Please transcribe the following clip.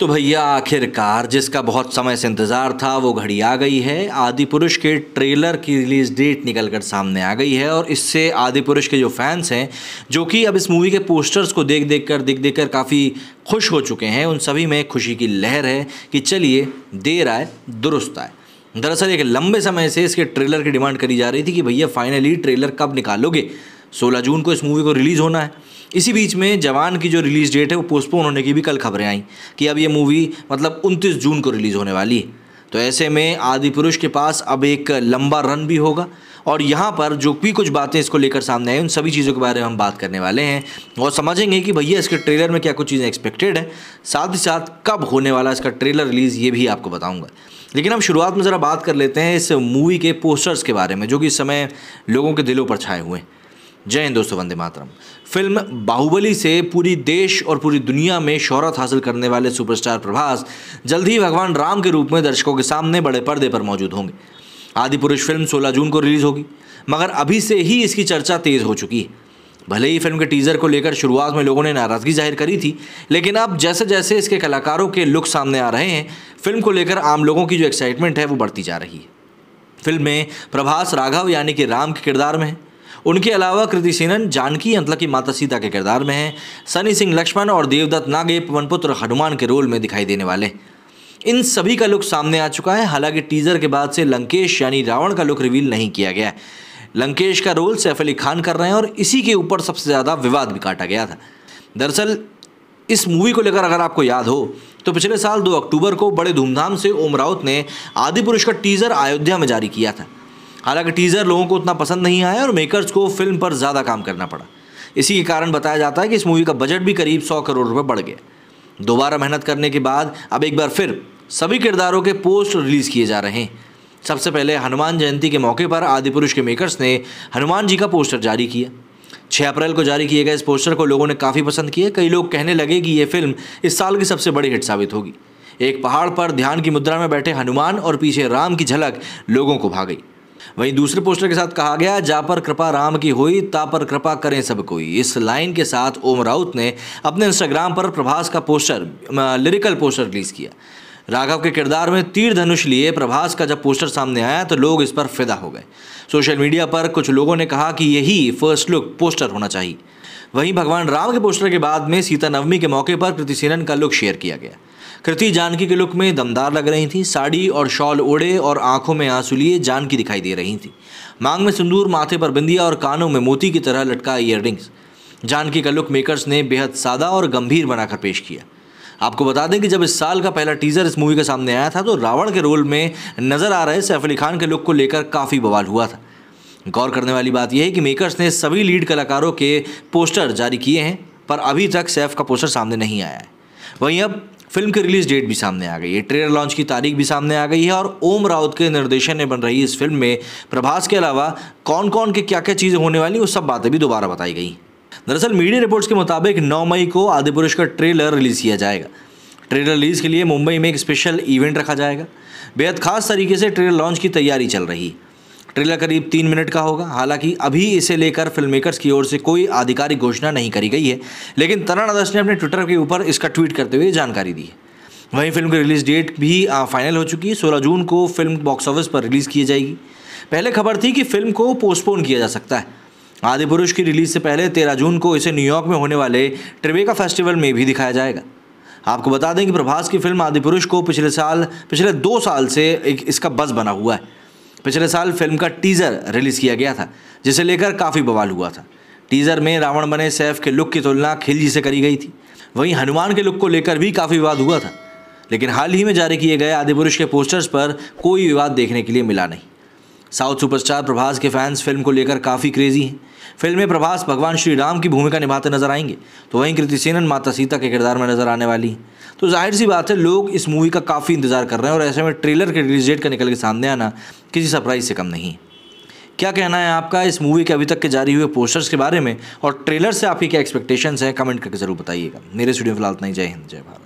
तो भैया आखिरकार जिसका बहुत समय से इंतज़ार था वो घड़ी आ गई है आदि पुरुष के ट्रेलर की रिलीज़ डेट निकल कर सामने आ गई है और इससे आदि पुरुष के जो फैंस हैं जो कि अब इस मूवी के पोस्टर्स को देख देख कर देख देख कर काफ़ी खुश हो चुके हैं उन सभी में खुशी की लहर है कि चलिए देर आए दुरुस्त आए दरअसल एक लंबे समय से इसके ट्रेलर की डिमांड करी जा रही थी कि भैया फाइनली ट्रेलर कब निकालोगे सोलह जून को इस मूवी को रिलीज़ होना है इसी बीच में जवान की जो रिलीज़ डेट है वो पोस्टपोन होने की भी कल खबरें आई कि अब ये मूवी मतलब उनतीस जून को रिलीज़ होने वाली है तो ऐसे में आदि पुरुष के पास अब एक लंबा रन भी होगा और यहाँ पर जो भी कुछ बातें इसको लेकर सामने आई उन सभी चीज़ों के बारे में हम बात करने वाले हैं और समझेंगे कि भैया इसके ट्रेलर में क्या कुछ चीज़ें एक्सपेक्टेड है साथ ही साथ कब होने वाला इसका ट्रेलर रिलीज़ ये भी आपको बताऊँगा लेकिन हम शुरुआत में ज़रा बात कर लेते हैं इस मूवी के पोस्टर्स के बारे में जो कि इस समय लोगों के दिलों पर छाए हुए हैं जय हिंद दोस्तों वंदे मातरम फिल्म बाहुबली से पूरी देश और पूरी दुनिया में शोहरत हासिल करने वाले सुपरस्टार प्रभास जल्द ही भगवान राम के रूप में दर्शकों के सामने बड़े पर्दे पर मौजूद होंगे आदि पुरुष फिल्म 16 जून को रिलीज़ होगी मगर अभी से ही इसकी चर्चा तेज़ हो चुकी है भले ही फिल्म के टीज़र को लेकर शुरुआत में लोगों ने नाराज़गी जाहिर करी थी लेकिन अब जैसे जैसे इसके कलाकारों के लुक सामने आ रहे हैं फिल्म को लेकर आम लोगों की जो एक्साइटमेंट है वो बढ़ती जा रही है फिल्म में प्रभास राघव यानी कि राम के किरदार में है उनके अलावा कृति सेनन जानकी अंतला की माता सीता के किरदार में हैं सनी सिंह लक्ष्मण और देवदत्त नागे पवन पुत्र हनुमान के रोल में दिखाई देने वाले इन सभी का लुक सामने आ चुका है हालांकि टीजर के बाद से लंकेश यानी रावण का लुक रिवील नहीं किया गया लंकेश का रोल सैफ अली खान कर रहे हैं और इसी के ऊपर सबसे ज़्यादा विवाद भी काटा गया था दरअसल इस मूवी को लेकर अगर आपको याद हो तो पिछले साल 2 अक्टूबर को बड़े धूमधाम से ओम राउत ने आदि पुरुष का टीजर अयोध्या में जारी किया था हालांकि टीज़र लोगों को उतना पसंद नहीं आया और मेकर्स को फिल्म पर ज़्यादा काम करना पड़ा इसी के कारण बताया जाता है कि इस मूवी का बजट भी करीब सौ करोड़ रुपये बढ़ गया दोबारा मेहनत करने के बाद अब एक बार फिर सभी किरदारों के पोस्ट रिलीज़ किए जा रहे हैं सबसे पहले हनुमान जयंती के मौके पर आदिपुरुष के मेकर्स ने हनुमान जी का पोस्टर जारी किया 6 अप्रैल को जारी किए गए इस पोस्टर को लोगों ने काफ़ी पसंद किया कई लोग कहने लगे कि ये फिल्म इस साल की सबसे बड़ी हिट साबित होगी एक पहाड़ पर ध्यान की मुद्रा में बैठे हनुमान और पीछे राम की झलक लोगों को भा गई वहीं दूसरे पोस्टर के साथ कहा गया जा पर कृपा राम की हुई ता पर कृपा करें सब कोई इस लाइन के साथ ओम राउत ने अपने इंस्टाग्राम पर प्रभास का पोस्टर लिरिकल पोस्टर रिलीज किया राघव के किरदार में तीर धनुष लिए प्रभास का जब पोस्टर सामने आया तो लोग इस पर फिदा हो गए सोशल मीडिया पर कुछ लोगों ने कहा कि यही फर्स्ट लुक पोस्टर होना चाहिए वहीं भगवान राम के पोस्टर के बाद में सीता नवमी के मौके पर कृति सेनन का लुक शेयर किया गया कृति जानकी के लुक में दमदार लग रही थी साड़ी और शॉल ओढ़े और आंखों में आंसू लिए जानकी दिखाई दे रही थी मांग में सिंदूर माथे पर बिंदिया और कानों में मोती की तरह लटका इयर जानकी का लुक मेकर्स ने बेहद सादा और गंभीर बनाकर पेश किया आपको बता दें कि जब इस साल का पहला टीजर इस मूवी के सामने आया था तो रावण के रोल में नज़र आ रहे सैफ अली खान के लुक को लेकर काफ़ी बवाल हुआ था गौर करने वाली बात यह है कि मेकर्स ने सभी लीड कलाकारों के पोस्टर जारी किए हैं पर अभी तक सैफ का पोस्टर सामने नहीं आया है वहीं अब फिल्म की रिलीज डेट भी सामने आ गई है ट्रेलर लॉन्च की तारीख भी सामने आ गई है और ओम राउत के निर्देशन में बन रही इस फिल्म में प्रभास के अलावा कौन कौन के क्या क्या चीज़ें होने वाली वो सब बातें भी दोबारा बताई गई दरअसल मीडिया रिपोर्ट्स के मुताबिक 9 मई को आदि पुरुष का ट्रेलर रिलीज किया जाएगा ट्रेलर रिलीज के लिए मुंबई में एक स्पेशल इवेंट रखा जाएगा बेहद खास तरीके से ट्रेलर लॉन्च की तैयारी चल रही है ट्रेलर करीब तीन मिनट का होगा हालांकि अभी इसे लेकर फिल्म मेकर्स की ओर से कोई आधिकारिक घोषणा नहीं करी गई है लेकिन तरण आदर्श ने अपने ट्विटर के ऊपर इसका ट्वीट करते हुए जानकारी दी है वहीं फिल्म की रिलीज़ डेट भी फाइनल हो चुकी है सोलह जून को फिल्म बॉक्स ऑफिस पर रिलीज़ की जाएगी पहले खबर थी कि फिल्म को पोस्टपोन किया जा सकता है आदि पुरुष की रिलीज़ से पहले तेरह जून को इसे न्यूयॉर्क में होने वाले ट्रिवेका फेस्टिवल में भी दिखाया जाएगा आपको बता दें कि प्रभास की फिल्म आदि पुरुष को पिछले साल पिछले दो साल से एक इसका बस बना हुआ है पिछले साल फिल्म का टीज़र रिलीज़ किया गया था जिसे लेकर काफ़ी बवाल हुआ था टीज़र में रावण बने सैफ के लुक की तुलना खिलजी से करी गई थी वहीं हनुमान के लुक को लेकर भी काफ़ी विवाद हुआ था लेकिन हाल ही में जारी किए गए आदिपुरुष के पोस्टर्स पर कोई विवाद देखने के लिए मिला नहीं साउथ सुपरस्टार प्रभास के फैंस फिल्म को लेकर काफ़ी क्रेजी हैं फिल्म में प्रभास भगवान श्री राम की भूमिका निभाते नजर आएंगे तो वहीं कृति सेनन माता सीता के किरदार में नजर आने वाली हैं तो जाहिर सी बात है लोग इस मूवी का काफ़ी इंतजार कर रहे हैं और ऐसे में ट्रेलर के रिलीज डेट का निकल के सामने आना किसी सरप्राइज से कम नहीं है क्या कहना है आपका इस मूवी के अभी तक के जारी हुए पोस्टर्स के बारे में और ट्रेलर से आपकी क्या एक्सपेक्टेशंस हैं कमेंट करके जरूर बताइएगा मेरे स्टूडियो फिलहाल इतना ही जय हिंद जय भारत